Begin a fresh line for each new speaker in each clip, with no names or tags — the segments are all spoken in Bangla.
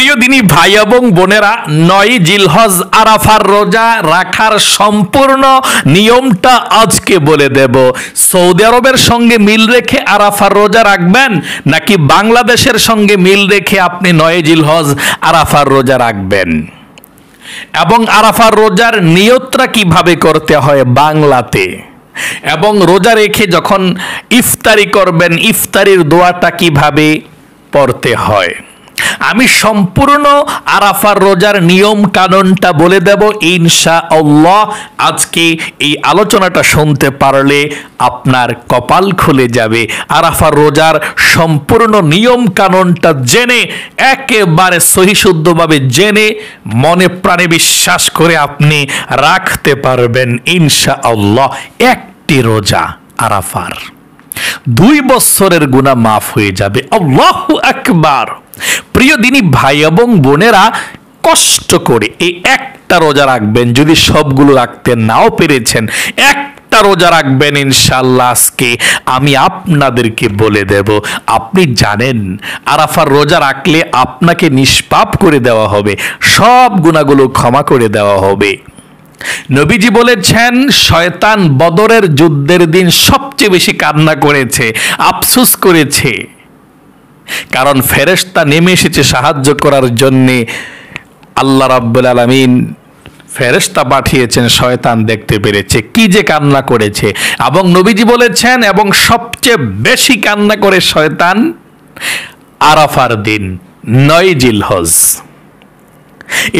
প্রিয় দিনী ভাই এবং বোনেরা নয় জিলহজ আরাফার রোজা রাখার সম্পূর্ণ নিয়মটা আজকে বলে দেব সৌদি আরবের সঙ্গে মিল রেখে আরাফার রোজা রাখবেন নাকি বাংলাদেশের সঙ্গে মিল রেখে আপনি নয় জিলহজ আরাফার রোজা রাখবেন এবং আরাফার রোজার নিয়তটা কিভাবে করতে হয় বাংলাতে এবং রোজা রেখে যখন ইফতারি করবেন ইফতারির দোয়াটা কিভাবে পড়তে হয় আমি সম্পূর্ণ আরাফার রোজার নিয়ম কানুনটা বলে দেব ইনশা আল্লাহ আজকে এই আলোচনাটা শুনতে পারলে আপনার কপাল খুলে যাবে আরাফার রোজার সম্পূর্ণ নিয়ম কানুনটা জেনে একেবারে সহিশুদ্ধভাবে জেনে মনে প্রাণে বিশ্বাস করে আপনি রাখতে পারবেন ইনশা আল্লাহ একটি রোজা আরাফার দুই বছরের গুণা মাফ হয়ে যাবে অল্লাহ একবার প্রিয় দিনী ভাই এবং বোনেরা কষ্ট করে এই একটা রোজা রাখবেন যদি সবগুলো রাখতে নাও পেরেছেন এক একটা রোজা রাখবেন ইনশাল্লাহ আজকে আমি আপনাদেরকে বলে দেব আপনি জানেন আরাফার রোজা রাখলে আপনাকে নিষ্পাপ করে দেওয়া হবে সব গুণাগুলো ক্ষমা করে দেওয়া হবে নবীজি বলেছেন শয়তান বদরের যুদ্ধের দিন সবচেয়ে বেশি কান্না করেছে আফসুস করেছে কারণ ফেরেস্তা নেমে এসেছে সাহায্য করার জন্যে আল্লাহ রাব্বুল আলমিন ফেরেস্তা পাঠিয়েছেন শয়তান দেখতে পেরেছে কি যে কান্না করেছে এবং নবীজি বলেছেন এবং সবচেয়ে বেশি কান্না করে শয়তান আরাফার দিন নয় হজ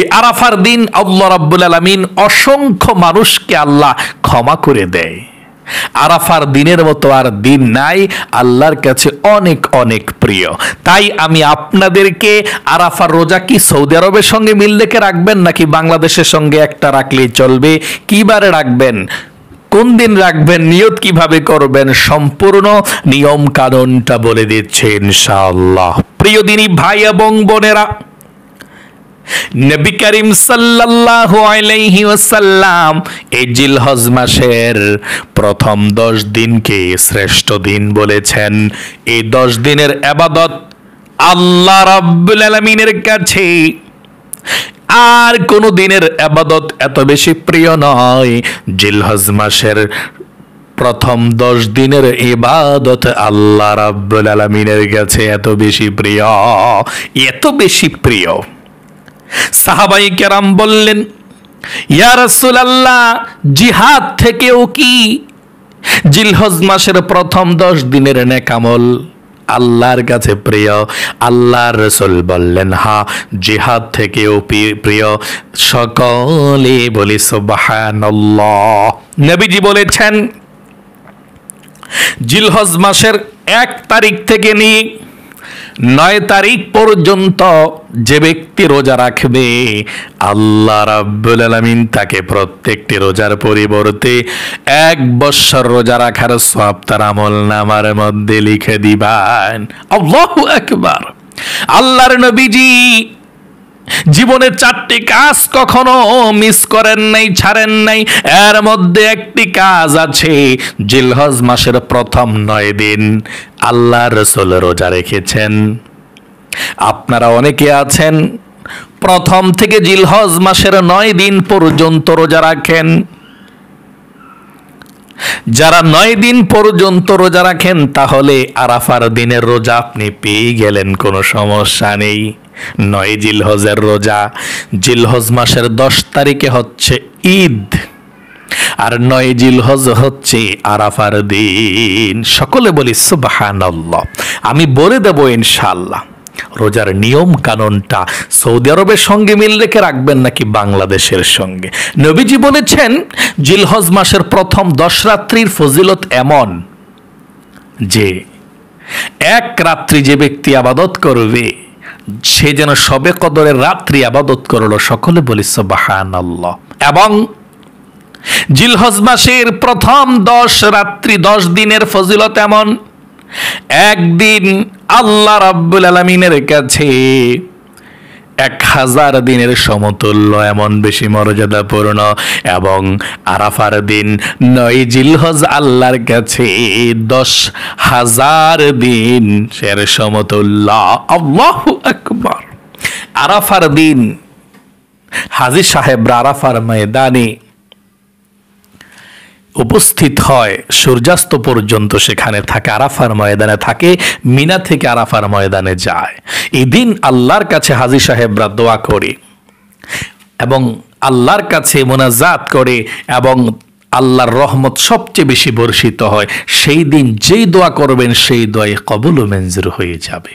এই আরাফার দিন আল্লাহ রাব্বুল আলমিন অসংখ্য মানুষকে আল্লাহ ক্ষমা করে দেয় আরাফার দিনের মতো আর দিন নাই আল্লাহর কাছে অনেক অনেক প্রিয় তাই আমি আপনাদেরকে আরাফার রোজা কি সৌদি আরবের সঙ্গে মিল রেখে রাখবেন নাকি বাংলাদেশের সঙ্গে একটা রাখলেই চলবে কিবারে রাখবেন কোন দিন রাখবেন নিয়ত কিভাবে করবেন সম্পূর্ণ নিয়ম কানুনটা বলে দিচ্ছে ইনশাআল্লাহ প্রিয় দিনী ভাই এবং বোনেরা নবী করিম সাল্লাল্লাহু আলাইহি ওয়াসাল্লাম এই জিলহজ মাসের প্রথম দশ দিনকে শ্রেষ্ঠ দিন বলেছেন এই দশ দিনের আবাদত আল্লাহ রাব্বুল আলামিনের কাছে আর কোন দিনের আবাদত এত বেশি প্রিয় নয় জিলহজ মাসের প্রথম দশ দিনের ইবাদত আল্লাহ রাব্বুল আলামিনের কাছে এত বেশি প্রিয় এত বেশি প্রিয় সাহাবাই কেরাম বললেন ইয়া রাসূলুল্লাহ জিহাদ থেকেও কি জিলহজ মাসের প্রথম দশ দিনের নেকামল আল্লাহর কাছে প্রিয় আল্লাহর রসুল বললেন হা জিহাদ থেকেও প্রিয় সকলে বলি সুবহানাল্লাহ নবীজি বলেছেন জিলহজ মাসের এক তারিখ থেকে নিয়ে নয় তারিখ পর্যন্ত যে ব্যক্তি রোজা রাখবে আল্লাহ রাব্বুল আলামিন তাকে প্রত্যেকটি রোজার পরিবর্তে এক বৎসর রোজা রাখার সব তার আমল নামার মধ্যে লিখে দিবান আল্লাহু আকবার আল্লাহর নবীজি জীবনের চারটি কাজ কখনো মিস করেন নাই ছাড়েন নাই এর মধ্যে একটি কাজ আছে জিলহজ মাসের প্রথম নয় দিন আল্লাহ রসুল রোজা রেখেছেন আপনারা অনেকে আছেন প্রথম থেকে জিলহজ মাসের নয় দিন পর্যন্ত রোজা রাখেন যারা নয় দিন পর্যন্ত রোজা রাখেন তাহলে আরাফার দিনের রোজা আপনি পেয়ে গেলেন কোনো সমস্যা নেই নয় জিলহজের রোজা জিলহজ মাসের দশ তারিখে হচ্ছে ঈদ আর নয় জিলহজ হচ্ছে আরাফার দিন সকলে বলি সুবাহান আমি বলে দেব ইনশাল্লাহ রোজার নিয়ম কানুনটা সৌদি আরবের সঙ্গে মিল রেখে রাখবেন নাকি বাংলাদেশের সঙ্গে নবীজি বলেছেন জিলহজ মাসের প্রথম দশ রাত্রির ফজিলত এমন যে এক রাত্রি যে ব্যক্তি আবাদত করবে সে যেন সবে কদরের রাত্রি আবাদত করল সকলে বলিস বাহান এবং জিলহজ মাসের প্রথম দশ রাত্রি দশ দিনের ফজিলত এমন একদিন আল্লাহ রাব্বুল আলমিনের কাছে এক হাজার দিনের সমতুল্য এমন বেশি মর্যাদাপূর্ণ এবং আরাফার দিন নয় জিলহজ আল্লাহর কাছে দশ হাজার দিন সের সমতুল্য আল্লাহ আকবর আরাফার দিন হাজির সাহেব আরাফার ময়দানে উপস্থিত হয় সূর্যাস্ত পর্যন্ত সেখানে থাকে আরাফার ময়দানে থাকে মিনা থেকে আরাফার ময়দানে যায় এদিন আল্লাহর কাছে হাজি সাহেবরা দোয়া করে এবং আল্লাহর কাছে মোনাজাত করে এবং আল্লাহর রহমত সবচেয়ে বেশি বর্ষিত হয় সেই দিন যেই দোয়া করবেন সেই দোয়াই কবল ও হয়ে যাবে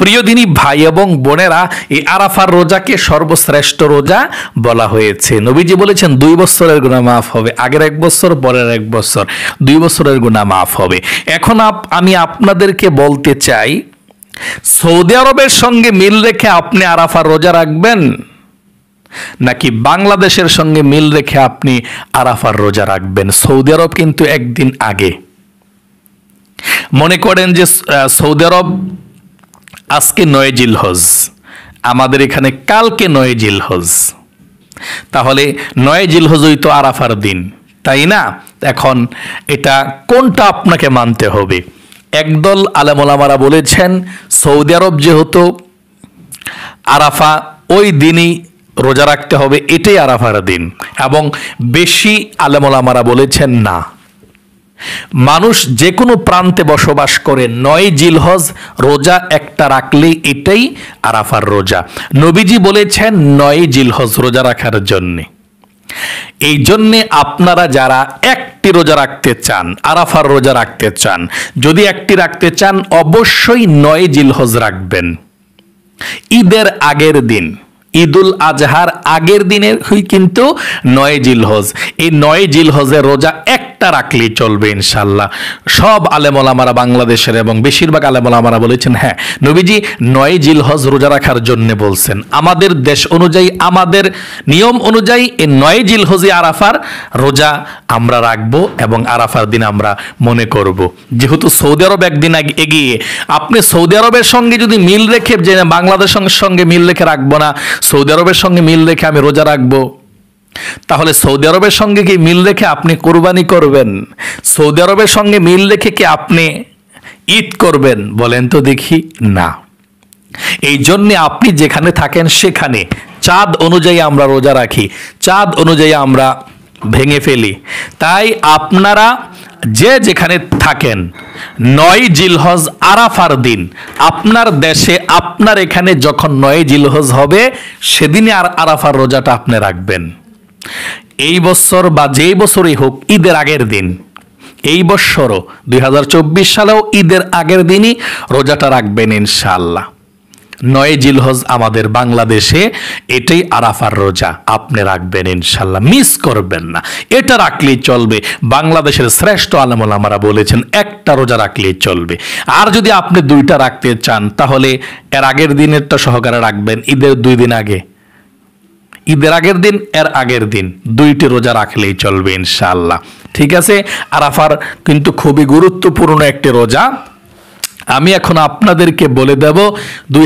প্রিয় ভাই এবং বোনেরা এই আরাফার রোজাকে সর্বশ্রেষ্ঠ রোজা বলা হয়েছে নবীজি বলেছেন দুই বছরের গুণা মাফ হবে আগের এক বছর পরের এক বছর দুই বছরের গুণা মাফ হবে এখন আমি আপনাদেরকে বলতে চাই সৌদি আরবের সঙ্গে মিল রেখে আপনি আরাফার রোজা রাখবেন নাকি বাংলাদেশের সঙ্গে মিল রেখে আপনি আরাফার রোজা রাখবেন সৌদি আরব কিন্তু একদিন আগে মনে করেন যে সৌদি আরব আজকে নয় হজ আমাদের এখানে কালকে নয় হজ তাহলে নয় জিলহজই তো আরাফার দিন তাই না এখন এটা কোনটা আপনাকে মানতে হবে একদল আলামোলামারা বলেছেন সৌদি আরব যেহেতু আরাফা ওই দিনই রোজা রাখতে হবে এটাই আরাফার দিন এবং বেশি আলামোলামারা বলেছেন না মানুষ যে কোনো প্রান্তে বসবাস করে নয় জিলহজ রোজা একটা রাখলে এটাই আরাফার রোজা নবীজি বলেছেন নয় জিলহজ রোজা রাখার জন্যে এই জন্যে আপনারা যারা একটি রোজা রাখতে চান আরাফার রোজা রাখতে চান যদি একটি রাখতে চান অবশ্যই নয় জিলহজ রাখবেন ঈদের আগের দিন ঈদুল আজহার আগের দিনের কিন্তু নয় জিলহজ এই নয় জিলহজের রোজা একটা রাখলেই চলবে ইনশাল্লাহ সব আলেমলামারা বাংলাদেশের এবং বেশিরভাগ আলেমলামারা বলেছেন হ্যাঁ নবীজি নয় জিলহজ রোজা রাখার জন্য বলছেন আমাদের দেশ অনুযায়ী আমাদের নিয়ম অনুযায়ী এই নয় জিলহজে আরাফার রোজা আমরা রাখব এবং আরাফার দিন আমরা মনে করব যেহেতু সৌদি আরব একদিন এগিয়ে আপনি সৌদি আরবের সঙ্গে যদি মিল রেখে যে বাংলাদেশের সঙ্গে মিল রেখে রাখবো না সৌদি আরবের সঙ্গে মিল রেখে আমি রোজা রাখবো তাহলে সৌদি আরবের সঙ্গে কি মিল রেখে আপনি কোরবানি করবেন সৌদি আরবের সঙ্গে মিল রেখে কি আপনি ঈদ করবেন বলেন তো দেখি না এই জন্যে আপনি যেখানে থাকেন সেখানে চাঁদ অনুযায়ী আমরা রোজা রাখি চাঁদ অনুযায়ী আমরা ভেঙে ফেলি তাই আপনারা যে যেখানে থাকেন নয় জিলহজ আরাফার দিন আপনার দেশে আপনার এখানে যখন নয় জিলহজ হবে সেদিনে আর আরাফার রোজাটা আপনি রাখবেন এই বছর বা যেই বছরই হোক ঈদের আগের দিন এই বছরও দুই সালেও ঈদের আগের দিনই রোজাটা রাখবেন ইনশাআল্লাহ নয় জিলহজ আমাদের বাংলাদেশে এটাই আরাফার রোজা আপনি রাখবেন ইনশাল্লাহ মিস করবেন না এটা রাখলেই চলবে বাংলাদেশের শ্রেষ্ঠ আলমুল আমরা বলেছেন একটা রোজা রাখলেই চলবে আর যদি আপনি দুইটা রাখতে চান তাহলে এর আগের দিনেরটা সহকারে রাখবেন ঈদের দুই দিন আগে ঈদের আগের দিন এর আগের দিন দুইটি রোজা রাখলেই চলবে ইনশাল্লাহ ঠিক আছে আরাফার কিন্তু খুবই গুরুত্বপূর্ণ একটি রোজা আমি এখন আপনাদেরকে বলে দেব দুই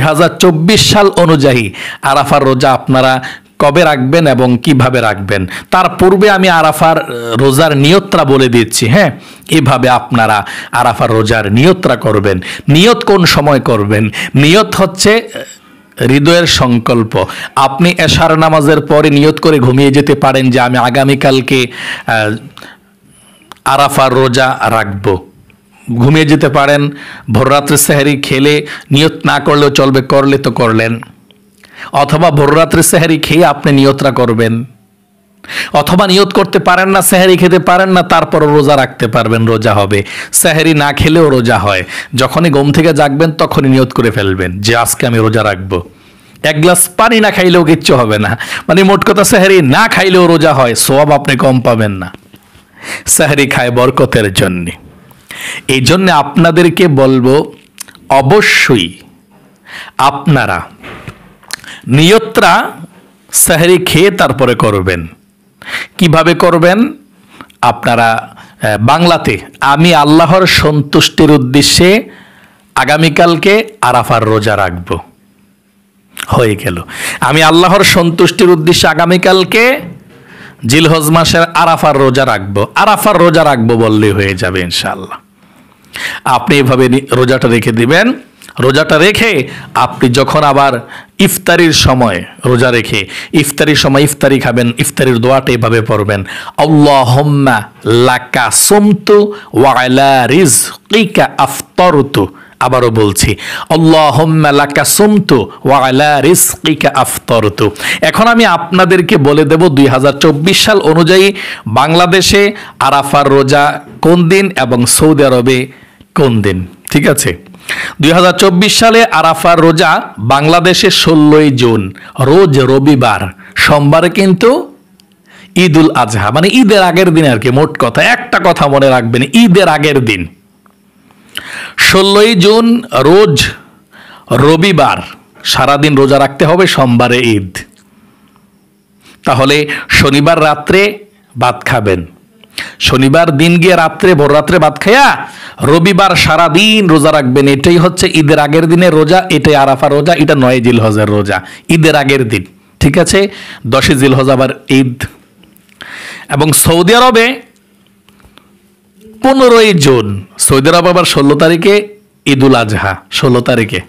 সাল অনুযায়ী আরাফার রোজা আপনারা কবে রাখবেন এবং কিভাবে রাখবেন তার পূর্বে আমি আরাফার রোজার নিয়ত্রা বলে দিচ্ছি হ্যাঁ এভাবে আপনারা আরাফার রোজার নিয়ত্রা করবেন নিয়ত কোন সময় করবেন নিয়ত হচ্ছে হৃদয়ের সংকল্প আপনি এশার নামাজের পরে নিয়ত করে ঘুমিয়ে যেতে পারেন যে আমি আগামীকালকে আরাফার রোজা রাখবো ঘুমিয়ে যেতে পারেন ভোররাত্রে সেহারি খেলে নিয়ত না করলেও চলবে করলে তো করলেন অথবা ভোররাত্রে সেহারি খেয়ে আপনি নিয়তরা করবেন অথবা নিয়ত করতে পারেন না সেহারি খেতে পারেন না তারপরও রোজা রাখতে পারবেন রোজা হবে সেহারি না খেলেও রোজা হয় যখনই গম থেকে জাগবেন তখনই নিয়ত করে ফেলবেন যে আজকে আমি রোজা রাখবো এক গ্লাস পানি না খাইলেও কিচ্ছু হবে না মানে মোট কথা সেহারি না খাইলেও রোজা হয় সব আপনি কম পাবেন না সেহারি খায় বরকতের জন্যে এই জন্য আপনাদেরকে বলবো অবশ্যই আপনারা নিয়ত্রা সাহরি খেয়ে তারপরে করবেন কিভাবে করবেন আপনারা বাংলাতে আমি আল্লাহর সন্তুষ্টির উদ্দেশ্যে আগামীকালকে আরাফার রোজা রাখব হয়ে গেল আমি আল্লাহর সন্তুষ্টির উদ্দেশ্যে আগামীকালকে জিলহজ মাসের আরাফার রোজা রাখবো আরাফার রোজা রাখবো বললেই হয়ে যাবে ইনশাল্লাহ আপনি এভাবে রোজাটা রেখে দিবেন রোজাটা রেখে আপনি যখন আবার ইফতারির সময় রোজা রেখে ইফতারির সময় ইফতারি খাবেন ইফতারির দোয়াটা এভাবে পড়বেন আল্লাহম্মা লাকা সুমতু ওয়ালা রিজ কিকা আফতরতু আবারও বলছি আফতরতু এখন আমি আপনাদেরকে বলে দেব দুই সাল অনুযায়ী বাংলাদেশে আরাফার রোজা কোন দিন এবং সৌদি আরবে কোন দিন ঠিক আছে দুই সালে আরাফার রোজা বাংলাদেশে ষোলোই জুন রোজ রবিবার সোমবার কিন্তু ঈদুল আজহা মানে ঈদের আগের দিন আর কি মোট কথা একটা কথা মনে রাখবেন ঈদের আগের দিন ষোলোই জুন রোজ রবিবার সারাদিন রোজা রাখতে হবে সোমবারে ঈদ তাহলে শনিবার রাত্রে ভাত খাবেন শনিবার দিন গিয়ে রাত্রে ভোর রাত্রে ভাত খাইয়া রবিবার সারা দিন রোজা রাখবেন এটাই হচ্ছে ঈদের আগের দিনে রোজা এটাই আরাফা রোজা এটা নয় জিল হজের রোজা ঈদের আগের দিন ঠিক আছে দশই জিল হজ আবার ঈদ এবং সৌদি আরবে পনেরোই জুন সৌদি আরব আবার ষোলো তারিখে ঈদ উল আজহা ষোলো তারিখে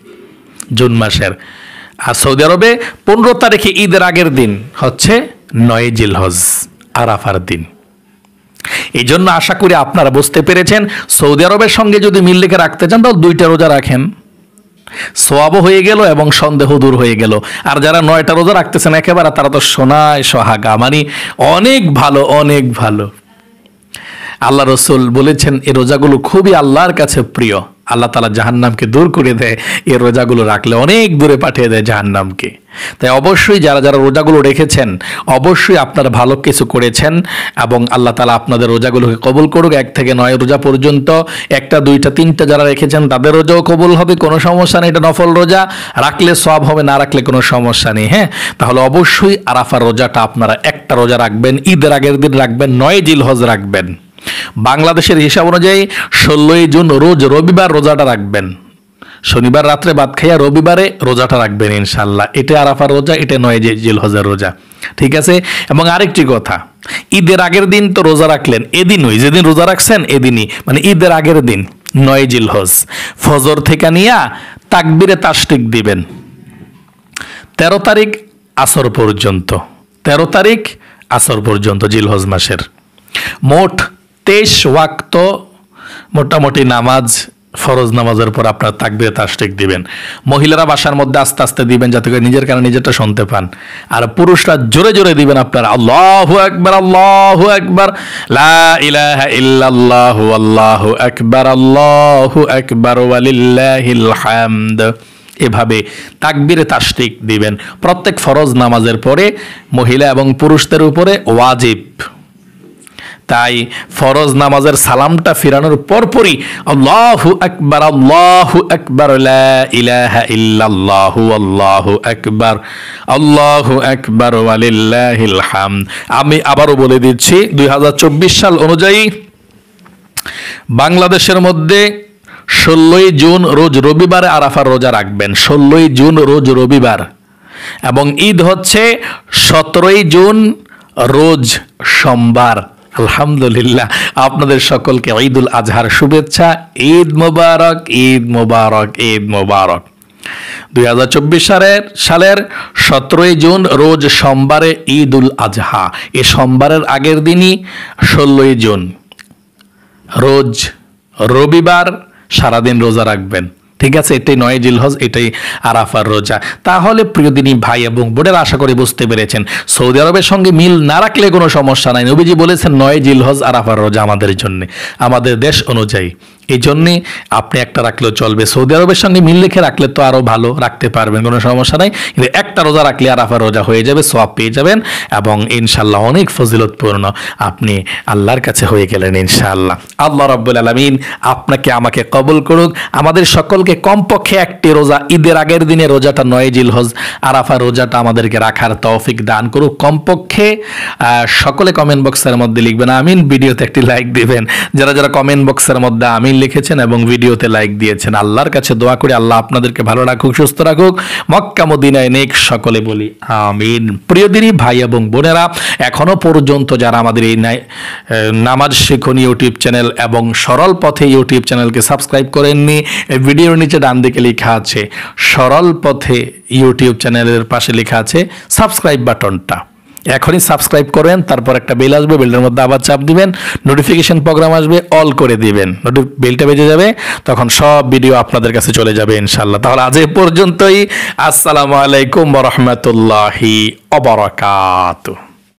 জুন মাসের আর সৌদি আরবে পনেরো তারিখে ঈদের আগের দিন হচ্ছে নয় জিলহজ আরাফার দিন এই জন্য আশা করি আপনারা বুঝতে পেরেছেন সৌদি আরবের সঙ্গে যদি মিল লিখে রাখতে চান তাহলে দুইটা রোজা রাখেন সোয়াবও হয়ে গেল এবং সন্দেহ দূর হয়ে গেল আর যারা নয়টা রোজা রাখতেছেন একেবারে তারা তো সোনায় সোহাগা মানে অনেক ভালো অনেক ভালো আল্লাহ রসুল বলেছেন এ রোজাগুলো খুবই আল্লাহর কাছে প্রিয় আল্লাহ তালা জাহান্নামকে দূর করে দেয় এ রোজাগুলো রাখলে অনেক দূরে পাঠিয়ে দেয় জাহান্নামকে তাই অবশ্যই যারা যারা রোজাগুলো রেখেছেন অবশ্যই আপনারা ভালো কিছু করেছেন এবং আল্লাহ তালা আপনাদের রোজাগুলোকে কবুল করুক এক থেকে নয় রোজা পর্যন্ত একটা দুইটা তিনটা যারা রেখেছেন তাদের রোজাও কবুল হবে কোনো সমস্যা নেই এটা নফল রোজা রাখলে সব হবে না রাখলে কোনো সমস্যা নেই হ্যাঁ তাহলে অবশ্যই আরাফার রোজাটা আপনারা একটা রোজা রাখবেন ঈদের আগের দিন রাখবেন নয় জিলহজ রাখবেন বাংলাদেশের হিসাব অনুযায়ী ষোলোই জুন রোজ রবিবার রোজাটা রাখবেন শনিবার রাত্রে বাদ খাইয়া রবিবারে রোজাটা রাখবেন ইনশাল্লাহ এটা আরাফার রোজা এটা নয় যে জিল হজার রোজা ঠিক আছে এবং আরেকটি কথা ঈদের আগের দিন তো রোজা রাখলেন এদিনই যেদিন রোজা রাখছেন এদিনই মানে ঈদের আগের দিন নয় জিল হজ ফজর থেকে নিয়া তাকবিরে তাস্টিক দিবেন তেরো তারিখ আসর পর্যন্ত তেরো তারিখ আসর পর্যন্ত জিলহজ মাসের মোট তেইশ ওয়াক্ত মোটামুটি নামাজ ফরজ নামাজের পর আপনার তাকবিরে তাসটিক দিবেন মহিলারা বাসার মধ্যে আস্তে আস্তে দিবেন যাতে করে নিজের কারণে নিজেরটা শুনতে পান আর পুরুষরা জোরে জোরে দিবেন আপনার আল্লাহ একবার আল্লাহ একবার ইল্লাল্লাহ আল্লাহ একবার আল্লাহ একবার হামদ এভাবে তাকবিরে তাসটিক দিবেন প্রত্যেক ফরজ নামাজের পরে মহিলা এবং পুরুষদের উপরে ওয়াজিব তাই ফরজ নামাজের সালামটা ফিরানোর পরপরই আল্লাহু একবার আল্লাহু আকবার আল্লাহু একবার আল্লাহু একবার হাম আমি আবারও বলে দিচ্ছি দুই সাল অনুযায়ী বাংলাদেশের মধ্যে ষোলোই জুন রোজ রবিবারে আরাফার রোজা রাখবেন ষোলোই জুন রোজ রবিবার এবং ঈদ হচ্ছে সতেরোই জুন রোজ সোমবার আলহামদুলিল্লাহ আপনাদের সকলকে ঈদুল আজহার শুভেচ্ছা ঈদ মোবারক ঈদ মোবারক ঈদ মোবারক দুই হাজার চব্বিশ সালের সালের সতেরোই জুন রোজ সোমবারে ঈদ উল আজহা এ সোমবারের আগের দিনই ষোলোই জুন রোজ রবিবার সারাদিন রোজা রাখবেন ঠিক আছে এটাই নয় জিলহজ এটাই আরাফার রোজা তাহলে দিনী ভাই এবং বোনের আশা করে বুঝতে পেরেছেন সৌদি আরবের সঙ্গে মিল না রাখলে কোনো সমস্যা নাই নবীজি বলেছেন নয় জিলহজ আরাফার রোজা আমাদের জন্য আমাদের দেশ অনুযায়ী এই জন্যে আপনি একটা রাখলেও চলবে সৌদি আরবের সঙ্গে মিল রেখে রাখলে তো আরও ভালো রাখতে পারবেন কোনো সমস্যা নাই কিন্তু একটা রোজা রাখলে আরাফা রোজা হয়ে যাবে সব পেয়ে যাবেন এবং ইনশাল্লাহ অনেক ফজিলতপূর্ণ আপনি আল্লাহর কাছে হয়ে গেলেন ইনশাআল্লাহ আল্লাহ রব্বুল আলমিন আপনাকে আমাকে কবল করুক আমাদের সকলকে কমপক্ষে একটি রোজা ঈদের আগের দিনে রোজাটা নয় আর আরাফা রোজাটা আমাদেরকে রাখার তৌফিক দান করুক কমপক্ষে সকলে কমেন্ট বক্সের মধ্যে লিখবেন আমিন ভিডিওতে একটি লাইক দিবেন যারা যারা কমেন্ট বক্সের মধ্যে আমিন লিখেছেন এবং ভিডিওতে লাইক দিয়েছেন আল্লাহর কাছে দোয়া করে আল্লাহ আপনাদেরকে ভালো রাখুক সুস্থ রাখুক মক্কা মদিনায় নেক সকলে বলি আমিন দিনই ভাই এবং বোনেরা এখনও পর্যন্ত যারা আমাদের এই নামাজ শিখুন ইউটিউব চ্যানেল এবং সরল পথে ইউটিউব চ্যানেলকে সাবস্ক্রাইব করেননি ভিডিওর নিচে ডান দিকে লেখা আছে সরল পথে ইউটিউব চ্যানেলের পাশে লেখা আছে সাবস্ক্রাইব বাটনটা এখনই সাবস্ক্রাইব করবেন তারপর একটা বেল আসবে বেলের মধ্যে আবার চাপ দিবেন নোটিফিকেশন প্রোগ্রাম আসবে অল করে দিবেন বেলটা বেজে যাবে তখন সব ভিডিও আপনাদের কাছে চলে যাবে ইনশাল্লাহ তাহলে আজ এ পর্যন্তই আসসালামু আলাইকুম রহমতুল্লাহি অবরাকাতু